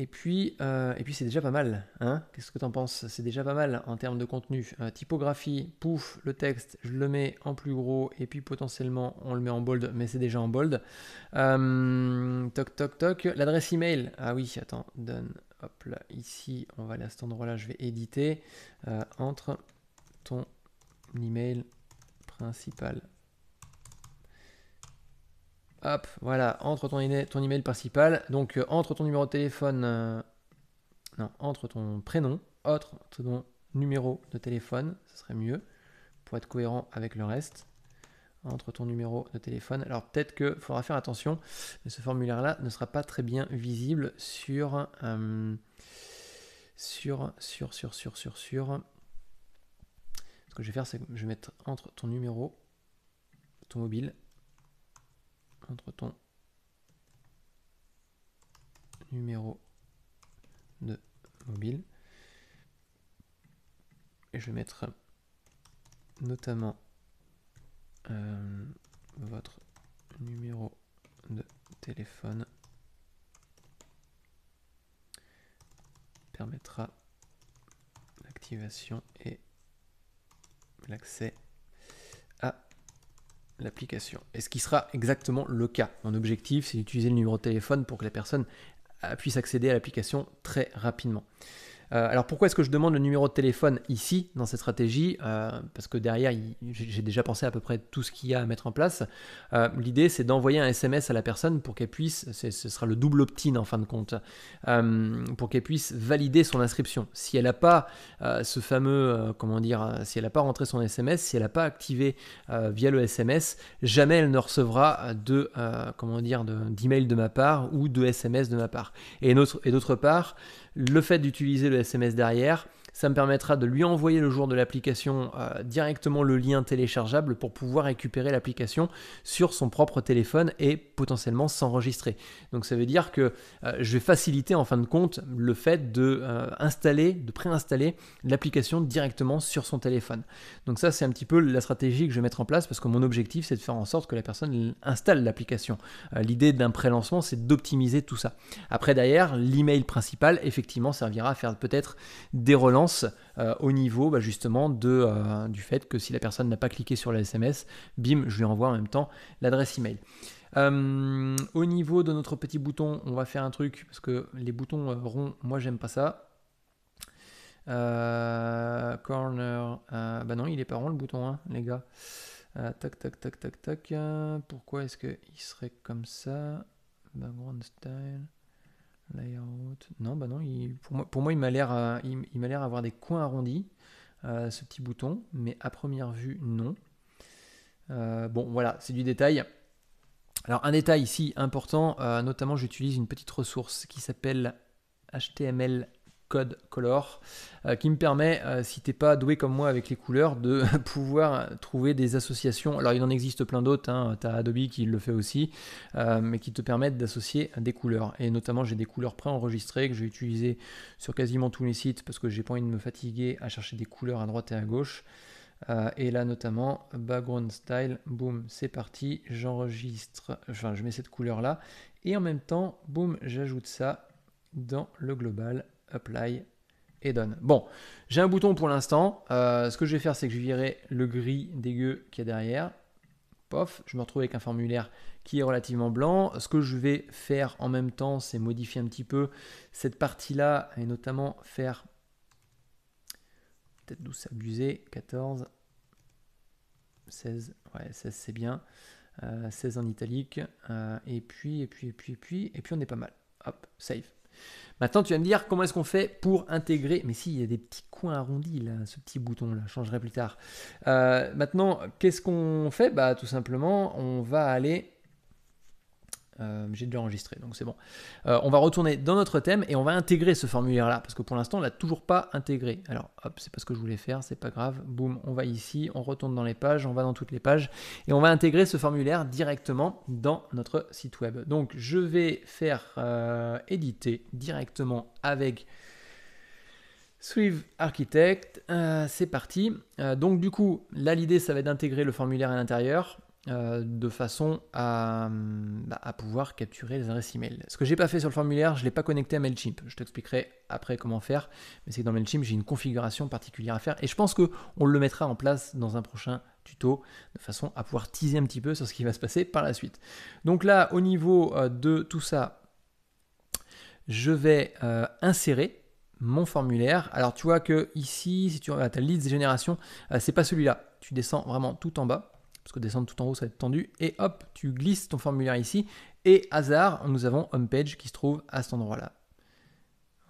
et puis, euh, et puis c'est déjà pas mal. Hein Qu'est-ce que tu t'en penses C'est déjà pas mal en termes de contenu. Euh, typographie, pouf, le texte, je le mets en plus gros et puis potentiellement on le met en bold, mais c'est déjà en bold. Euh, toc toc toc. L'adresse email. Ah oui, attends, donne. Hop là, ici, on va aller à cet endroit-là, je vais éditer. entre ton email principal Hop, voilà, entre ton, email, ton email principal, donc euh, entre ton numéro de téléphone, euh, non, entre ton prénom, autre, ton numéro de téléphone, ce serait mieux pour être cohérent avec le reste, entre ton numéro de téléphone. Alors peut-être qu'il faudra faire attention, mais ce formulaire-là ne sera pas très bien visible sur, euh, sur, sur, sur, sur, sur, sur. Ce que je vais faire, c'est que je vais mettre entre ton numéro, ton mobile entre ton numéro de mobile. Et je vais mettre notamment euh, votre numéro de téléphone permettra l'activation et l'accès l'application. Et ce qui sera exactement le cas. Mon objectif, c'est d'utiliser le numéro de téléphone pour que la personne euh, puisse accéder à l'application très rapidement. Euh, alors pourquoi est-ce que je demande le numéro de téléphone ici, dans cette stratégie euh, Parce que derrière, j'ai déjà pensé à peu près tout ce qu'il y a à mettre en place. Euh, l'idée, c'est d'envoyer un SMS à la personne pour qu'elle puisse, ce sera le double opt-in en fin de compte, pour qu'elle puisse valider son inscription. Si elle n'a pas ce fameux, comment dire, si elle n'a pas rentré son SMS, si elle n'a pas activé via le SMS, jamais elle ne recevra de, comment dire, d'email de, ma part ou de SMS de ma part. et d'autre part, le fait d'utiliser le SMS derrière ça me permettra de lui envoyer le jour de l'application euh, directement le lien téléchargeable pour pouvoir récupérer l'application sur son propre téléphone et potentiellement s'enregistrer. Donc ça veut dire que euh, je vais faciliter en fin de compte le fait de euh, installer, de préinstaller l'application directement sur son téléphone. Donc ça c'est un petit peu la stratégie que je vais mettre en place parce que mon objectif c'est de faire en sorte que la personne installe l'application. L'idée d'un pré-lancement c'est d'optimiser tout ça. Après derrière, l'email principal effectivement servira à faire peut-être des relances euh, au niveau bah, justement de, euh, du fait que si la personne n'a pas cliqué sur la SMS, bim, je lui envoie en même temps l'adresse email. Euh, au niveau de notre petit bouton, on va faire un truc parce que les boutons ronds, moi j'aime pas ça. corner, bah non, il est pas rond le bouton, hein, les gars. tac, tac, tac, tac, tac. Pourquoi est-ce qu'il serait comme ça? Background style. Non, bah non, pour, moi, pour moi, il m'a l'air m'a l'air avoir des coins arrondis, euh, ce petit bouton, mais à première vue, non. Euh, bon, voilà, c'est du détail. Alors, un détail ici important, euh, notamment, j'utilise une petite ressource qui s'appelle HTML code color euh, qui me permet, si euh, si t'es pas doué comme moi avec les couleurs, de pouvoir trouver des associations. Alors il en existe plein d'autres, hein. tu as Adobe qui le fait aussi, euh, mais qui te permettent d'associer des couleurs. Et notamment j'ai des couleurs préenregistrées que j'ai utilisées sur quasiment tous les sites parce que j'ai pas envie de me fatiguer à chercher des couleurs à droite et à gauche. et là notamment background style, boum, c'est parti, j'enregistre, enfin je mets cette couleur là, et en même temps, boum, j'ajoute ça dans le global apply et done. Bon, j'ai un bouton pour l'instant. Euh, ce que je vais faire, c'est que je virerai le gris dégueu qu'il y a derrière. Pof, je me retrouve avec un formulaire qui est relativement blanc. Ce que je vais faire en même temps, c'est modifier un petit peu cette partie-là et notamment faire peut-être 12 abusé, 14, 16, ouais 16 c'est bien, 16 euh, en italique, euh, et puis, et puis, et puis, et puis, et puis on est pas mal. Hop, save. Maintenant, tu vas me dire comment est-ce qu'on fait pour intégrer. Mais si, il y a des petits coins arrondis là, ce petit bouton là, je changerai plus tard. Euh, maintenant, qu'est-ce qu'on fait Bah, tout simplement, on va aller euh, j'ai déjà enregistré, donc c'est bon. Euh, on va retourner dans notre thème et on va intégrer ce formulaire-là, parce que pour l'instant, on l'a toujours pas intégré. Alors, hop, c'est pas ce que je voulais faire, c'est pas grave. Boum, on va ici, on retourne dans les pages, on va dans toutes les pages, et on va intégrer ce formulaire directement dans notre site web. Donc, je vais faire euh, éditer directement avec Swift Architect. c'est parti. donc, du coup, là, l'idée, ça va être d'intégrer le formulaire à l'intérieur. Euh, de façon bah, à, pouvoir capturer les adresses email. Ce que j'ai pas fait sur le formulaire, je l'ai pas connecté à Mailchimp. Je t'expliquerai après comment faire, mais c'est que dans Mailchimp, j'ai une configuration particulière à faire et je pense que on le mettra en place dans un prochain tuto de façon à pouvoir teaser un petit peu sur ce qui va se passer par la suite. Donc là, au niveau euh, de tout ça, je vais euh, insérer mon formulaire. Alors tu vois que ici, si tu ah, as ta liste des générations, c'est pas celui-là. Tu descends vraiment tout en bas parce que descendre tout en haut ça va être tendu, et hop, tu glisses ton formulaire ici, et hasard, nous avons homepage qui se trouve à cet endroit-là.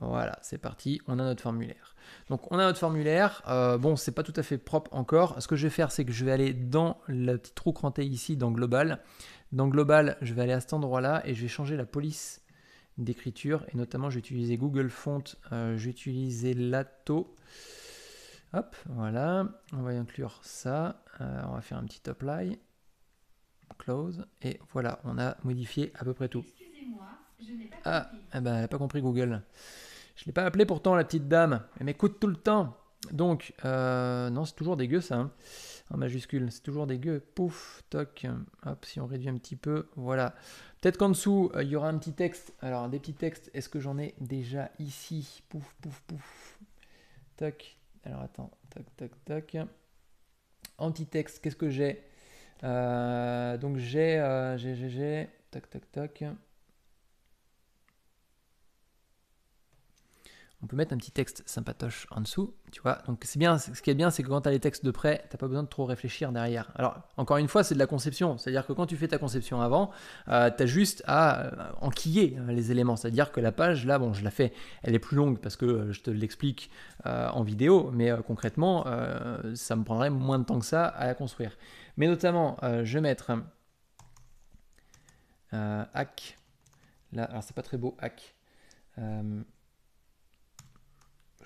Voilà, c'est parti, on a notre formulaire. Donc on a notre formulaire, euh, bon c'est pas tout à fait propre encore, ce que je vais faire c'est que je vais aller dans le petit trou cranté ici dans Global, dans Global je vais aller à cet endroit là et je vais changer la police d'écriture et notamment je vais Google Font, euh, je vais Lato, Hop, voilà, on va y inclure ça, euh, on va faire un petit apply, close, et voilà, on a modifié à peu près tout. Je pas ah, eh ben, elle n'a pas compris Google. Je ne l'ai pas appelé pourtant la petite dame, elle m'écoute tout le temps. Donc, euh, non, c'est toujours dégueu ça, hein. en majuscule, c'est toujours dégueu. Pouf, toc, hop, si on réduit un petit peu, voilà. Peut-être qu'en dessous, euh, il y aura un petit texte. Alors, des petits textes, est-ce que j'en ai déjà ici Pouf, pouf, pouf. toc. Alors attends, tac, tac, tac. texte. qu'est-ce que j'ai euh, Donc euh, j'ai, j'ai, j'ai, tac, tac, tac. on peut mettre un petit texte sympatoche en dessous, tu vois. Donc c'est bien, ce qui est bien, c'est que quand tu as les textes de près, n'as pas besoin de trop réfléchir derrière. Alors encore une fois, c'est de la conception, c'est-à-dire que quand tu fais ta conception avant, euh, tu as juste à euh, enquiller euh, les éléments, c'est-à-dire que la page, là, bon, je la fais, elle est plus longue parce que je te l'explique en vidéo, mais concrètement, ça me prendrait moins de temps que ça à la construire. Mais notamment, je vais mettre hack, là, alors c'est pas très beau, hack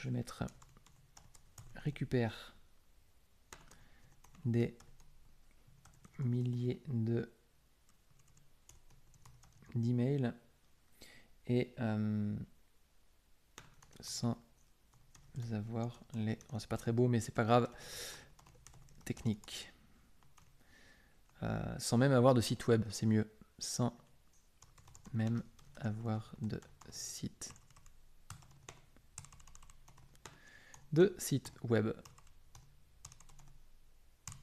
je vais mettre récupère des milliers de d'emails et euh, sans avoir les. Oh, c'est pas très beau, mais c'est pas grave. Technique. Euh, sans même avoir de site web, c'est mieux. Sans même avoir de site de site web.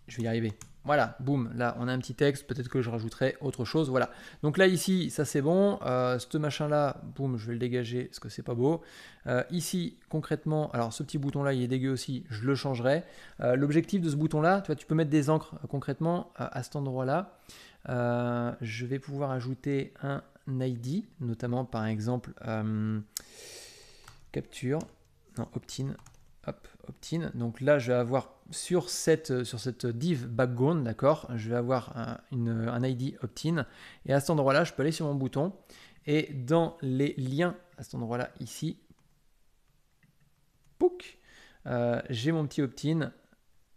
Je vais y arriver. Voilà, boum, là on a un petit texte, peut-être que je rajouterai autre chose, voilà. Donc là ici, ça c'est bon, euh, ce machin là, boum, je vais le dégager parce que c'est pas beau. Euh, ici, concrètement, alors ce petit bouton là il est dégueu aussi, je le changerai. Euh, l'objectif de ce bouton là, tu vois, tu peux mettre des encres concrètement à cet endroit là. je vais pouvoir ajouter un ID, notamment par exemple capture, non opt-in, opt-in. Donc là, je vais avoir sur cette, euh, sur cette div background, d'accord, je vais avoir un, un ID opt-in. Et à cet endroit-là, je peux aller sur mon bouton. Et dans les liens, à cet endroit-là, ici, pouc, euh, j'ai mon petit opt-in.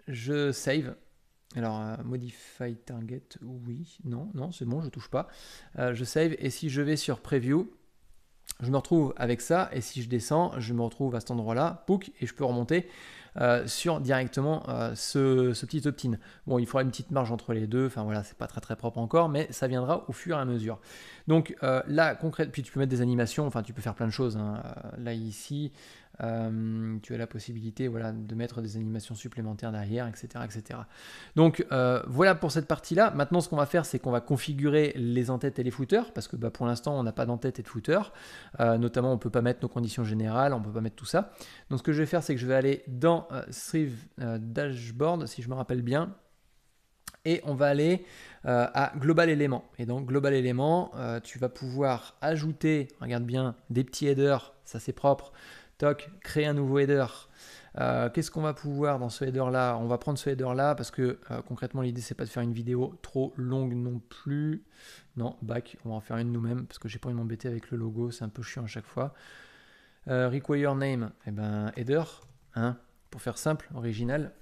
Je save. Alors, euh, modify target, oui, non, non, c'est bon, je touche pas. je save. Et si je vais sur preview, je me retrouve avec ça, et si je descends, je me retrouve à cet endroit-là, pouc, et je peux remonter euh, sur directement euh, ce, petit opt-in. Bon, il faudra une petite marge entre les deux, enfin voilà, c'est pas très très propre encore, mais ça viendra au fur et à mesure. Donc euh, là, concrètement, puis tu peux mettre des animations, enfin tu peux faire plein de choses. Hein, là, ici, euh, tu as la possibilité de mettre des animations supplémentaires derrière, etc. etc. Donc euh, voilà pour cette partie-là. Maintenant, ce qu'on va faire, c'est qu'on va configurer les entêtes et les footers, parce que bah, pour l'instant, on n'a pas d'entête et de footer. Euh, notamment, on ne peut pas mettre nos conditions générales, on ne peut pas mettre tout ça. Donc ce que je vais faire, c'est que je vais aller dans Thrive Dashboard, si je me rappelle bien et on va aller à Global Element. Et donc Global Element, tu vas pouvoir ajouter, regarde bien, des petits headers, ça c'est propre, créer un nouveau header. Euh, qu'est-ce qu'on va pouvoir dans ce header là On va prendre ce header là parce que euh, concrètement l'idée c'est pas de faire une vidéo trop longue non plus. Non, back, on va en faire une nous-mêmes parce que j'ai pas envie de m'embêter avec le logo, c'est un peu chiant à chaque fois. Euh, require name, et eh ben header, hein, pour faire simple, original.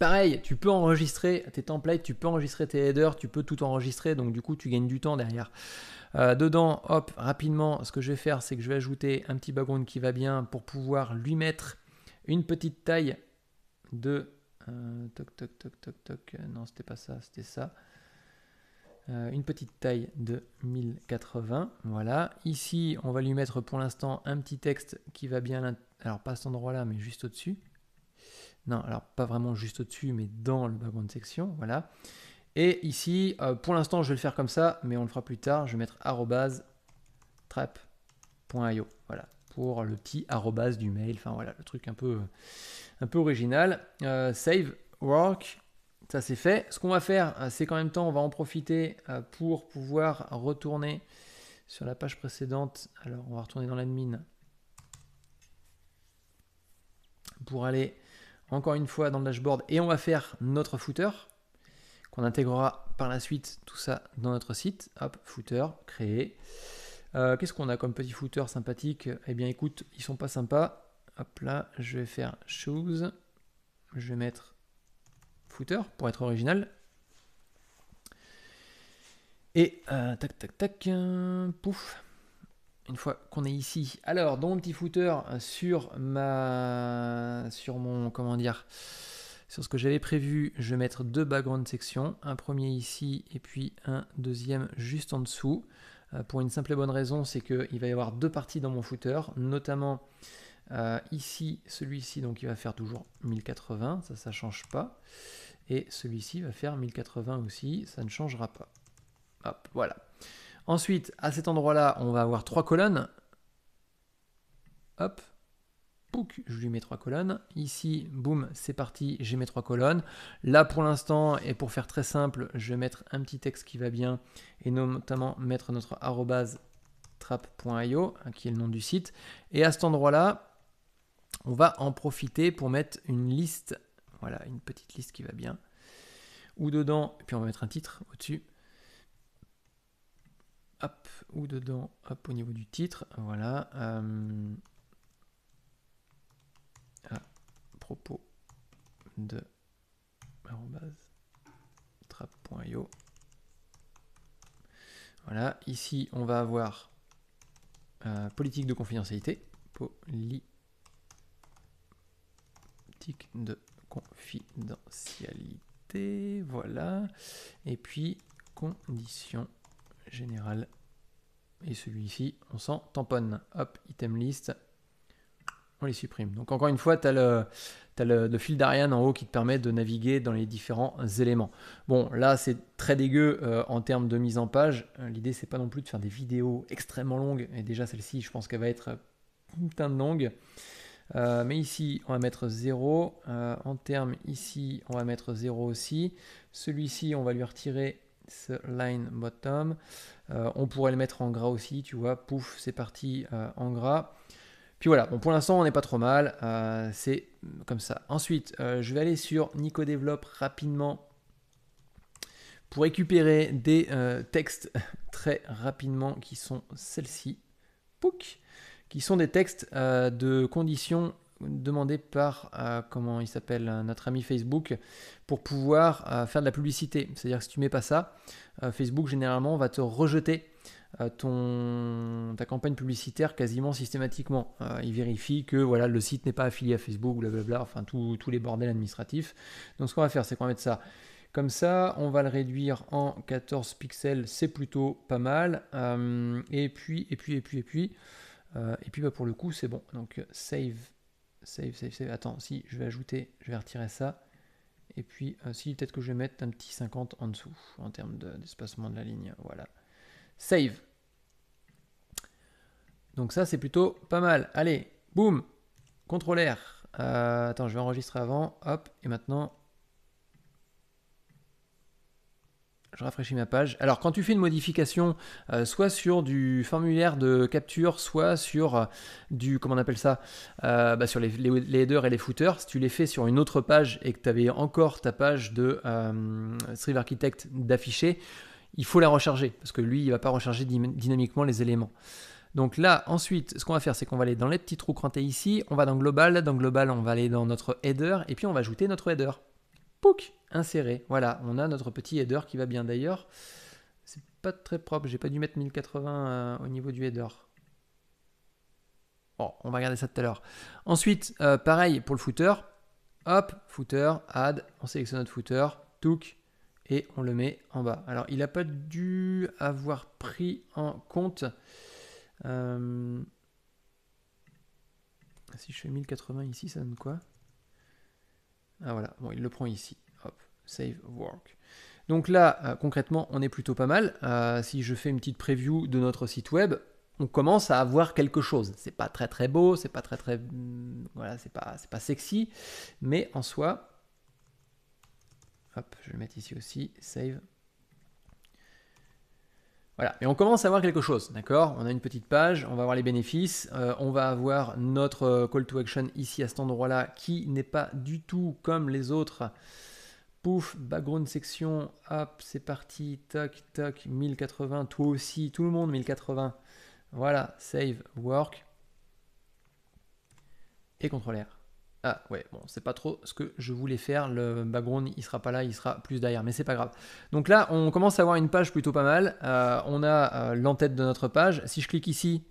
Pareil, tu peux enregistrer tes templates, tu peux enregistrer tes headers, tu peux tout enregistrer, donc du coup tu gagnes du temps derrière. Euh, dedans, hop, rapidement, ce que je vais faire, c'est que je vais ajouter un petit background qui va bien pour pouvoir lui mettre une petite taille de... Euh, toc, toc, toc, toc, toc, non, c'était pas ça, c'était ça. Euh, une petite taille de 1080, voilà. Ici, on va lui mettre pour l'instant un petit texte qui va bien... Alors pas à cet endroit-là, mais juste au-dessus non, alors pas vraiment juste au-dessus, mais dans le background section, voilà. Et ici, euh, pour l'instant, je vais le faire comme ça, mais on le fera plus tard. Je vais mettre arrobase trap.io, voilà, pour le petit arrobase du mail, enfin voilà, le truc un peu, un peu original. Euh, save work, ça c'est fait. Ce qu'on va faire, euh, c'est qu'en même temps, on va en profiter pour pouvoir retourner sur la page précédente. Alors, on va retourner dans l'admin pour aller encore une fois dans le dashboard et on va faire notre footer qu'on intégrera par la suite tout ça dans notre site. Hop, footer, créé. Euh, qu'est-ce qu'on a comme petit footer sympathique Eh bien écoute, ils sont pas sympas. Hop là, je vais faire chose Je vais mettre footer pour être original. Et euh, tac tac tac, pouf une fois qu'on est ici. Alors, dans mon petit footer euh, sur ma, sur mon, comment dire, sur ce que j'avais prévu, je vais mettre deux background sections, un premier ici et puis un deuxième juste en dessous. Euh, pour une simple et bonne raison, c'est qu'il va y avoir deux parties dans mon footer, notamment euh, ici, celui-ci, donc il va faire toujours 1080, ça, ça change pas. Et celui-ci va faire 1080 aussi, ça ne changera pas. Hop, voilà. Ensuite, à cet endroit-là, on va avoir trois colonnes. Hop, je lui mets trois colonnes. Ici, boum, c'est parti, j'ai mes trois colonnes. Là, pour l'instant, et pour faire très simple, je vais mettre un petit texte qui va bien, et notamment mettre notre arrobase trap.io, hein, qui est le nom du site. Et à cet endroit-là, on va en profiter pour mettre une liste, voilà, une petite liste qui va bien, ou dedans, et puis on va mettre un titre au-dessus, ou dedans, au niveau du titre, voilà. à euh, ah, propos de trap.io. Voilà, ici on va avoir euh, politique de confidentialité, politique de confidentialité, voilà, et puis conditions général. Et celui-ci, on s'en tamponne. Hop, item list, on les supprime. Donc encore une fois, tu as le, fil d'Ariane en haut qui te permet de naviguer dans les différents éléments. Bon, là c'est très dégueu euh, en termes de mise en page. Euh, l'idée c'est pas non plus de faire des vidéos extrêmement longues, et déjà celle-ci je pense qu'elle va être euh, putain de longue. mais ici on va mettre 0, en termes ici on va mettre 0 aussi. Celui-ci on va lui retirer line bottom. Euh, on pourrait le mettre en gras aussi, tu vois, pouf, c'est parti euh, en gras. Puis voilà, bon, pour l'instant, on n'est pas trop mal, euh, c'est comme ça. Ensuite, je vais aller sur Nico Develop rapidement pour récupérer des textes très rapidement qui sont celles-ci, qui sont des textes de conditions demandé par euh, comment il s'appelle euh, notre ami Facebook pour pouvoir euh, faire de la publicité. C'est-à-dire que si tu mets pas ça, Facebook généralement va te rejeter ton ta campagne publicitaire quasiment systématiquement. il vérifie que voilà le site n'est pas affilié à Facebook, blablabla, enfin tous les bordels administratifs. Donc ce qu'on va faire, c'est qu'on va mettre ça. Comme ça, on va le réduire en 14 pixels, c'est plutôt pas mal. et puis, et puis, et puis, et puis, et puis bah, pour le coup, c'est bon. Donc save Save, save, save. Attends, si, je vais ajouter, je vais retirer ça. Et puis, euh, si, peut-être que je vais mettre un petit 50 en dessous, en termes d'espacement de, la ligne. Voilà. Save. Donc ça, c'est plutôt pas mal. Allez, boum, contrôle R. Euh, attends, je vais enregistrer avant. Hop, et maintenant, je rafraîchis ma page. Alors quand tu fais une modification, euh, soit sur du formulaire de capture, soit sur euh, du, comment on appelle ça, euh, bah, sur les, headers et les footers, si tu les fais sur une autre page et que tu avais encore ta page de Strive Architect d'afficher, il faut la recharger, parce que lui, il ne va pas recharger dynamiquement les éléments. Donc là, ensuite, ce qu'on va faire, c'est qu'on va aller dans les petits trous crantés ici, on va dans Global, dans Global, on va aller dans notre header, et puis on va ajouter notre header pouc, Inséré. Voilà, on a notre petit header qui va bien. D'ailleurs, c'est pas très propre, j'ai pas dû mettre 1080 euh, au niveau du header. Bon, on va regarder ça tout à l'heure. Ensuite, euh, pareil pour le footer. Hop, footer, add, on sélectionne notre footer, took, et on le met en bas. Alors, il n'a pas dû avoir pris en compte. Euh, si je fais 1080 ici, ça donne quoi ah, voilà, bon, il le prend ici. Hop, save work. Donc là, euh, concrètement, on est plutôt pas mal. Euh, si je fais une petite preview de notre site web, on commence à avoir quelque chose. C'est pas très très beau, c'est pas très très mm, voilà, c'est pas c'est pas sexy, mais en soi, hop, je vais le mettre ici aussi, save. Voilà, et on commence à voir quelque chose, d'accord On a une petite page, on va voir les bénéfices, euh, on va avoir notre euh, call to action ici à cet endroit-là qui n'est pas du tout comme les autres. Pouf, background section, hop, c'est parti, toc, toc, 1080, toi aussi, tout le monde 1080. Voilà, save, work et contrôle ah ouais, bon, c'est pas trop ce que je voulais faire. Le background, il sera pas là, il sera plus derrière, mais c'est pas grave. Donc là, on commence à avoir une page plutôt pas mal. Euh, on a euh, l'entête de notre page. Si je clique ici,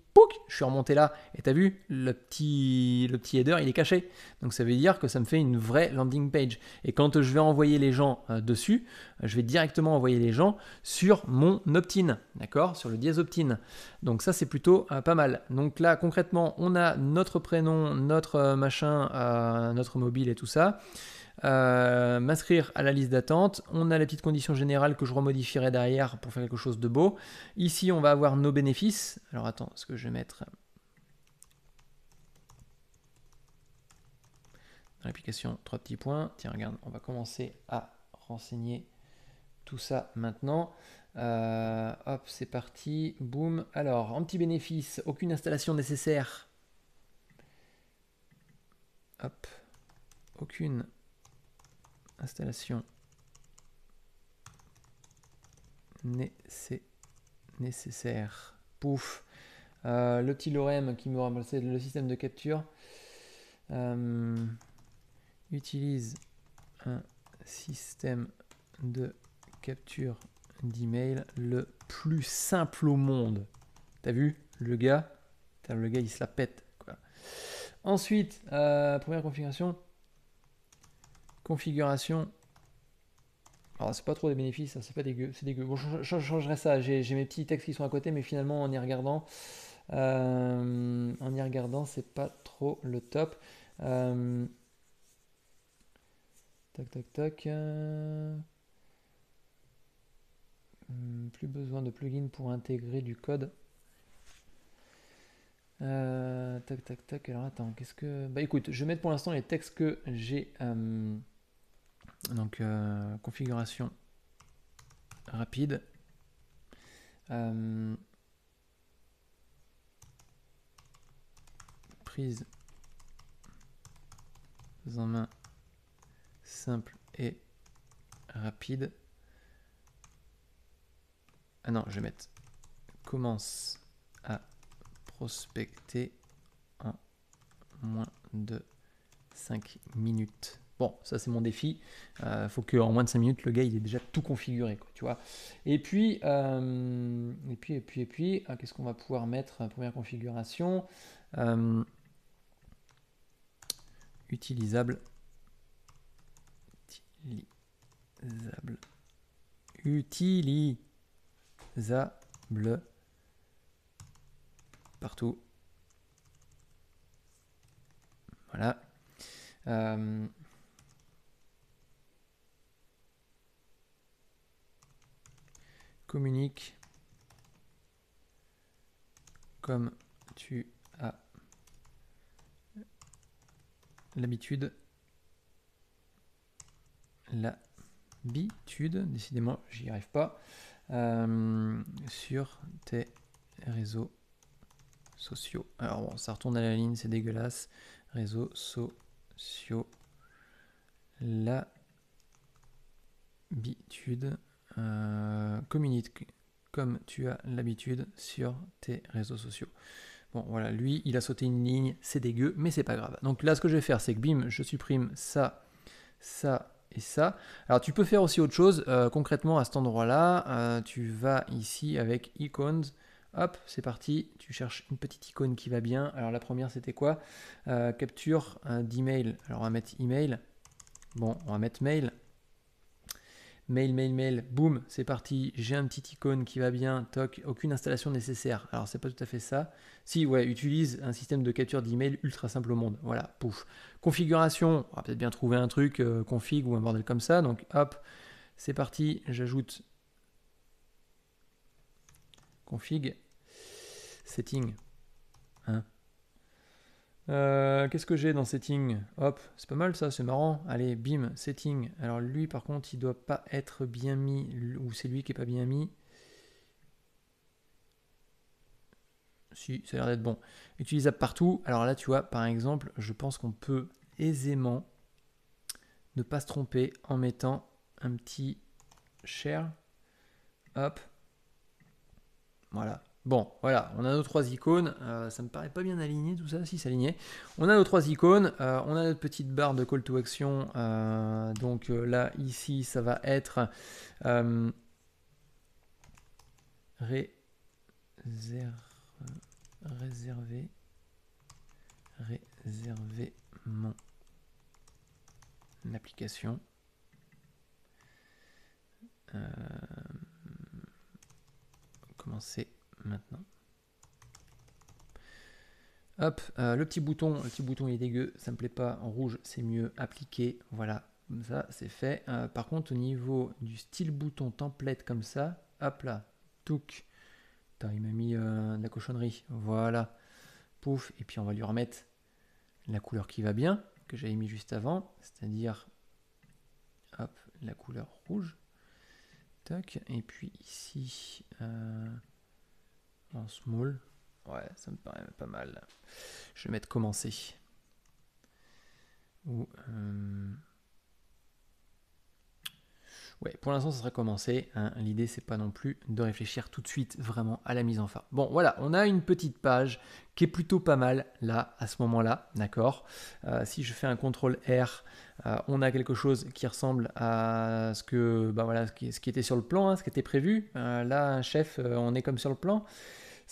je suis remonté là. Et t'as vu, le petit, le petit header, il est caché. Donc ça veut dire que ça me fait une vraie landing page. Et quand je vais envoyer les gens euh, dessus, euh, je vais directement envoyer les gens sur mon opt-in, d'accord Sur le dièse opt-in. Donc ça, c'est plutôt euh, pas mal. Donc là, concrètement, on a notre prénom, notre machin, notre mobile et tout ça. Euh, m'inscrire à la liste d'attente. On a la petite condition générale que je remodifierai derrière pour faire quelque chose de beau. Ici, on va avoir nos bénéfices. Alors attends, ce que je vais mettre dans l'application trois petits points. Tiens, regarde, on va commencer à renseigner tout ça maintenant. Euh, hop, c'est parti. Boum. Alors, en petit bénéfice, aucune installation nécessaire. Hop, aucune installation nécessaire. Pouf. Euh, le petit lorem qui me remplacé le système de capture euh, utilise un système de capture d'email le plus simple au monde. T'as vu le gars, le gars il se la pète quoi. Ensuite, euh, première configuration, Configuration. Alors, c'est pas trop des bénéfices, ça, hein, c'est pas dégueu, c'est dégueu. Bon, je, changerai ça, j'ai, mes petits textes qui sont à côté, mais finalement, en y regardant, euh, en y regardant, c'est pas trop le top. Euh, tac, tac, tac. Euh, hmm, plus besoin de plugin pour intégrer du code. tac, tac, tac. Alors, attends, qu'est-ce que... Bah, écoute, je vais mettre pour l'instant les textes que j'ai... Donc euh, configuration rapide. Euh, prise en main simple et rapide. Ah non, je vais mettre commence à prospecter en moins de 5 minutes. Bon, ça c'est mon défi. Il euh, faut qu'en moins de 5 minutes, le gars il est déjà tout configuré, quoi, tu vois. Et puis, euh, et puis, et puis, et puis, euh, qu'est-ce qu'on va pouvoir mettre Première configuration. utilisable. Utilisable. Utilisable. Partout. Voilà. communique comme tu as l'habitude la bitude, décidément j'y arrive pas euh, sur tes réseaux sociaux alors bon ça retourne à la ligne c'est dégueulasse réseaux sociaux bitude euh, communique comme tu as l'habitude sur tes réseaux sociaux. Bon voilà, lui il a sauté une ligne, c'est dégueu, mais c'est pas grave. Donc là ce que je vais faire c'est que bim, je supprime ça, ça et ça. Alors tu peux faire aussi autre chose, euh, concrètement à cet endroit là, euh, tu vas ici avec icons, hop c'est parti, tu cherches une petite icône qui va bien. Alors la première c'était quoi euh, Capture d'email, alors on va mettre email, bon on va mettre mail, mail, mail, mail, boum, c'est parti, j'ai un petit icône qui va bien, toc, aucune installation nécessaire. Alors c'est pas tout à fait ça. Si, ouais, utilise un système de capture d'email ultra simple au monde. Voilà, pouf. Configuration, on va peut-être bien trouver un truc, euh, config ou un bordel comme ça. Donc hop, c'est parti, j'ajoute config, setting. Hein euh, qu'est-ce que j'ai dans setting Hop, c'est pas mal ça, c'est marrant. Allez, bim, setting. Alors lui par contre, il doit pas être bien mis, ou c'est lui qui est pas bien mis. Si, ça a l'air d'être bon. Utilisable partout. Alors là, tu vois, par exemple, je pense qu'on peut aisément ne pas se tromper en mettant un petit share. Hop. Voilà. Bon, voilà, on a nos trois icônes. Ça euh, ça me paraît pas bien aligné tout ça, si c'est aligné. On a nos trois icônes. Euh, on a notre petite barre de call to action. Euh, donc là, ici, ça va être ré réserver, réserver mon application. commencer maintenant. Hop, euh, le petit bouton, le petit bouton est dégueu, ça me plaît pas, en rouge c'est mieux appliqué, voilà, comme ça c'est fait. Euh, par contre au niveau du style bouton template comme ça, hop là, touc, il m'a mis euh, de la cochonnerie, voilà, pouf, et puis on va lui remettre la couleur qui va bien, que j'avais mis juste avant, c'est-à-dire, hop, la couleur rouge, toc et puis ici, en small. Ouais, ça me paraît pas mal. Je vais mettre commencer. Euh, ouais, pour l'instant, ça sera commencé. Hein. L'idée, c'est pas non plus de réfléchir tout de suite vraiment à la mise en fin. Bon, voilà, on a une petite page qui est plutôt pas mal là, à ce moment-là, d'accord euh, Si je fais un Ctrl R, euh, on a quelque chose qui ressemble à ce que, bah voilà, ce qui, était sur le plan, hein, ce qui était prévu. là, chef, on est comme sur le plan.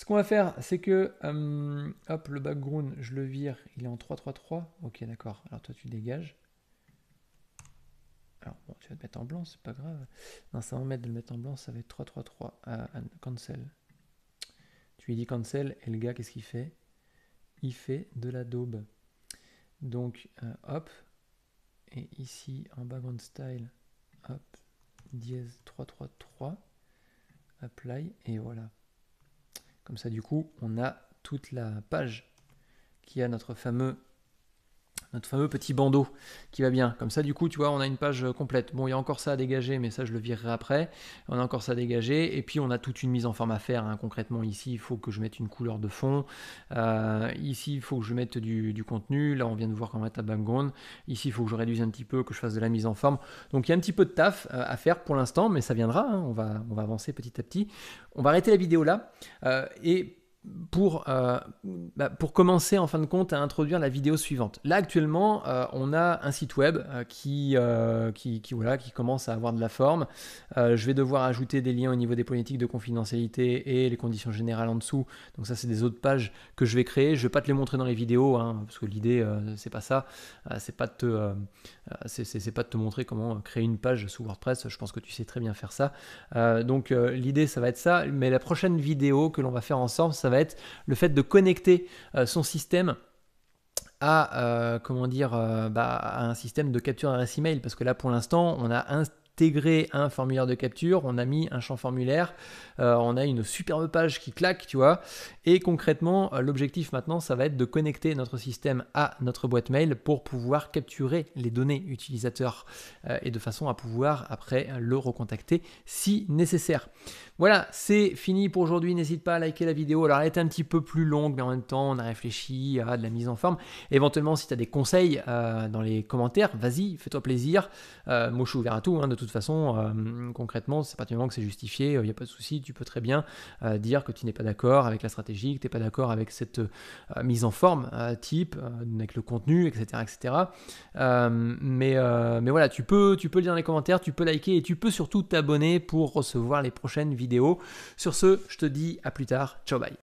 Ce qu'on va faire, c'est que, euh, hop, le background, je le vire, il est en 3 3 Ok, d'accord, alors toi tu dégages. Alors, bon, tu vas te mettre en blanc, c'est pas grave. Non, ça va mettre de le mettre en blanc, ça va être 3-3-3. cancel. Tu lui dis cancel, et le gars, qu'est-ce qu'il fait Il fait de la daube. Donc, euh, hop, et ici, en background style, hop, dièse 333, apply, et voilà. Comme ça, du coup, on a toute la page qui a notre fameux notre fameux petit bandeau qui va bien. Comme ça, du coup, tu vois, on a une page euh, complète. Bon, il y a encore ça à dégager, mais ça, je le virerai après. On a encore ça à dégager. Et puis, on a toute une mise en forme à faire. Hein. Concrètement, ici, il faut que je mette une couleur de fond. Euh, ici, il faut que je mette du, contenu. Là, on vient de voir comment mettre à background. Ici, il faut que je réduise un petit peu, que je fasse de la mise en forme. Donc, il y a un petit peu de taf euh, à faire pour l'instant, mais ça viendra. Hein. On, va, on va avancer petit à petit. On va arrêter la vidéo là. et pour, euh, bah, pour commencer en fin de compte à introduire la vidéo suivante. Là actuellement, euh, on a un site web euh, qui, qui, voilà, qui commence à avoir de la forme. je vais devoir ajouter des liens au niveau des politiques de confidentialité et les conditions générales en dessous. Donc ça, c'est des autres pages que je vais créer. Je ne vais pas te les montrer dans les vidéos, hein, parce que l'idée, c'est pas ça. c'est pas de te, c'est, pas de te montrer comment créer une page sous WordPress. Je pense que tu sais très bien faire ça. donc l'idée, ça va être ça. Mais la prochaine vidéo que l'on va faire ensemble, ça va le fait de connecter euh, son système à euh, comment dire euh, bah, à un système de capture adresse email parce que là pour l'instant on a intégré un formulaire de capture, on a mis un champ formulaire, euh, on a une superbe page qui claque, tu vois. Et concrètement, euh, l'objectif maintenant, ça va être de connecter notre système à notre boîte mail pour pouvoir capturer les données utilisateurs euh, et de façon à pouvoir après le recontacter si nécessaire. Voilà, c'est fini pour aujourd'hui. N'hésite pas à liker la vidéo. Alors, elle est un petit peu plus longue, mais en même temps, on a réfléchi à de la mise en forme. Éventuellement, si tu as des conseils dans les commentaires, vas-y, fais-toi plaisir. moi, je suis ouvert à tout. Hein, de toute façon, concrètement, c'est particulièrement que c'est justifié, il n'y a pas de souci tu peux très bien euh, dire que tu n'es pas d'accord avec la stratégie, que tu n'es pas d'accord avec cette euh, mise en forme euh, type, avec le contenu, etc. etc. mais, mais voilà, tu peux, tu peux le dire dans les commentaires, tu peux liker et tu peux surtout t'abonner pour recevoir les prochaines vidéos. Sur ce, je te dis à plus tard. Ciao, bye.